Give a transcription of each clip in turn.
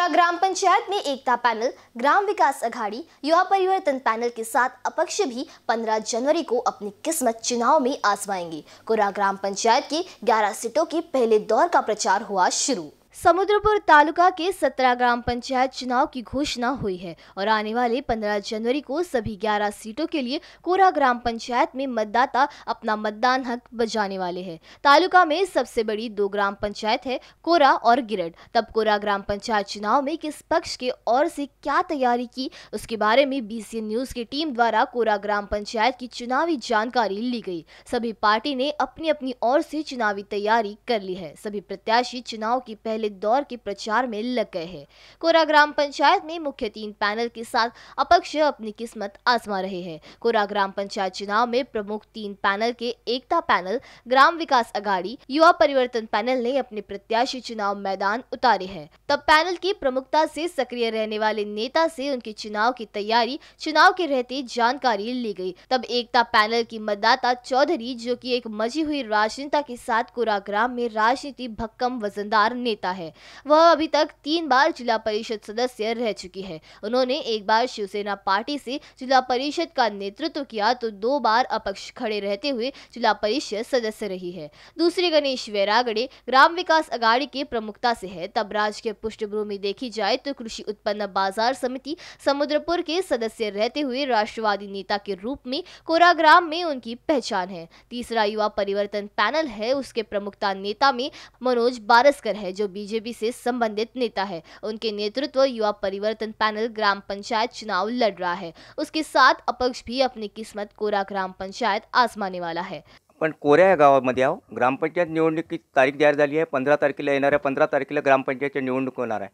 पूरा ग्राम पंचायत में एकता पैनल ग्राम विकास अघाड़ी युवा परिवर्तन पैनल के साथ अपक्ष भी 15 जनवरी को अपनी किस्मत चुनाव में आजमाएंगे कोरा ग्राम पंचायत के 11 सीटों के पहले दौर का प्रचार हुआ शुरू समुद्रपुर तालुका के सत्रह ग्राम पंचायत चुनाव की घोषणा हुई है और आने वाले 15 जनवरी को सभी 11 सीटों के लिए कोरा ग्राम पंचायत में मतदाता अपना मतदान हक बजाने वाले हैं तालुका में सबसे बड़ी दो ग्राम पंचायत है कोरा और गिरड तब कोरा ग्राम पंचायत चुनाव में किस पक्ष के और से क्या तैयारी की उसके बारे में बी न्यूज की टीम द्वारा कोरा ग्राम पंचायत की चुनावी जानकारी ली गई सभी पार्टी ने अपनी अपनी और से चुनावी तैयारी कर ली है सभी प्रत्याशी चुनाव की पहले दौर के प्रचार में लग गए हैं कोरा ग्राम पंचायत में मुख्य तीन पैनल के साथ अपक्ष अपनी किस्मत आजमा रहे हैं कोरा ग्राम पंचायत चुनाव में प्रमुख तीन पैनल के एकता पैनल ग्राम विकास अगाड़ी युवा परिवर्तन पैनल ने अपने प्रत्याशी चुनाव मैदान उतारे है तब पैनल की प्रमुखता से सक्रिय रहने वाले नेता से उनके चुनाव की तैयारी चुनाव के रहते जानकारी ली गई तब एकता पैनल की मतदाता चौधरी जो कि एक मची हुई राजनेता के साथ कोरा ग्राम में राजनीति भक्कम वजनदार नेता है है वह अभी तक तीन बार जिला परिषद सदस्य रह चुकी है उन्होंने एक बार शिवसेना पार्टी से जिला परिषद का नेतृत्व किया तो दो बार अपक्ष खड़े रहते हुए जिला परिषद सदस्य रही है दूसरे गणेश वैरागड़े ग्राम विकास अगाड़ी के प्रमुखता से है तब राज्य के पृष्ठभूमि देखी जाए तो कृषि उत्पन्न बाजार समिति समुद्रपुर के सदस्य रहते हुए राष्ट्रवादी नेता के रूप में कोराग्राम में उनकी पहचान है तीसरा युवा परिवर्तन पैनल है उसके प्रमुखता नेता में मनोज बारसकर है जो बीजेपी से संबंधित नेता है उनके नेतृत्व युवा परिवर्तन पैनल ग्राम पंचायत चुनाव लड़ रहा है उसके साथ अपक्ष भी अपनी किस्मत कोरा ग्राम पंचायत आजमाने वाला है पण कोऱ्या या गावामध्ये आहो ग्रामपंचायत निवडणुकीची तारीख जाहीर झाली आहे पंधरा तारखेला येणाऱ्या पंधरा तारखेला ग्रामपंचायतची निवडणूक होणार आहे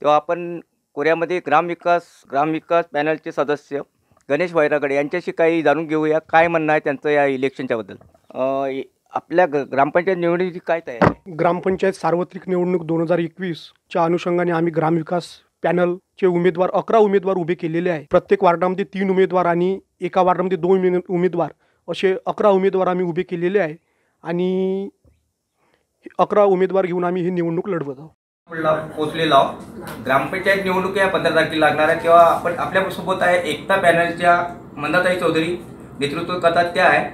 तेव्हा आपण कोऱ्यामध्ये ग्रामविकास ग्रामविकास पॅनलचे सदस्य गणेश वैरागडे यांच्याशी काही जाणून घेऊया काय म्हणणं आपल्या ग्रामपंचायत निवडणुकीची काय तयारी आहे ग्रामपंचायत सार्वत्रिक निवडणूक दोन हजार च्या अनुषंगाने आम्ही ग्रामविकास पॅनलचे उमेदवार अकरा उमेदवार उभे केलेले आहे प्रत्येक वार्डामध्ये तीन उमेदवार आणि एका वार्डामध्ये दोन उमेदवार असे अकरा उमेदवार आम्ही उभे केलेले आहे आणि अकरा उमेदवार घेऊन आम्ही ही निवडणूक लढवत आहोत पोचलेला ग्रामपंचायत निवडणूक या पंधरा तारखेला लागणार आहे किंवा आपण सोबत आहे एकता पॅनलच्या मंदाताई चौधरी नेतृत्व करतात त्या आहे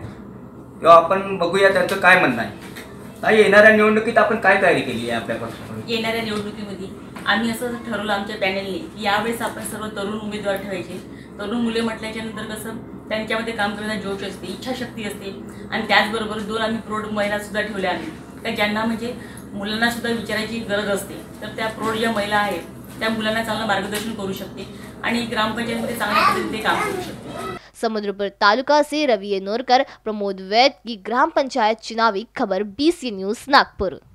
किंवा आपण बघूया त्यांचं काय म्हणणं आहे येणाऱ्या निवडणुकीत आपण काय तयारी केली आहे आपल्या येणाऱ्या निवडणुकीमध्ये आम्ही असं ठरवलं आमच्या पॅनलने की यावेळेस आपण सर्व तरुण उमेदवार ठेवायचे तरुण मुले म्हटल्याच्या नंतर कसं त्यांच्यामध्ये काम करण्याचा जोश असते इच्छाशक्ती असते आणि त्याचबरोबर दोन आम्ही प्रौढ महिला सुद्धा ठेवल्या आम्ही तर ज्यांना म्हणजे मुलांना सुद्धा विचारायची गरज असते तर त्या प्रौढ ज्या महिला आहेत त्या मुलांना चांगलं मार्गदर्शन करू शकते आणि ग्रामपंचायतीमध्ये चांगल्या पद्धतीने काम करू शकते समुद्रपुर तालुका से रवि नोरकर प्रमोद वैद की ग्राम पंचायत चुनावी खबर बीसी न्यूज नागपुर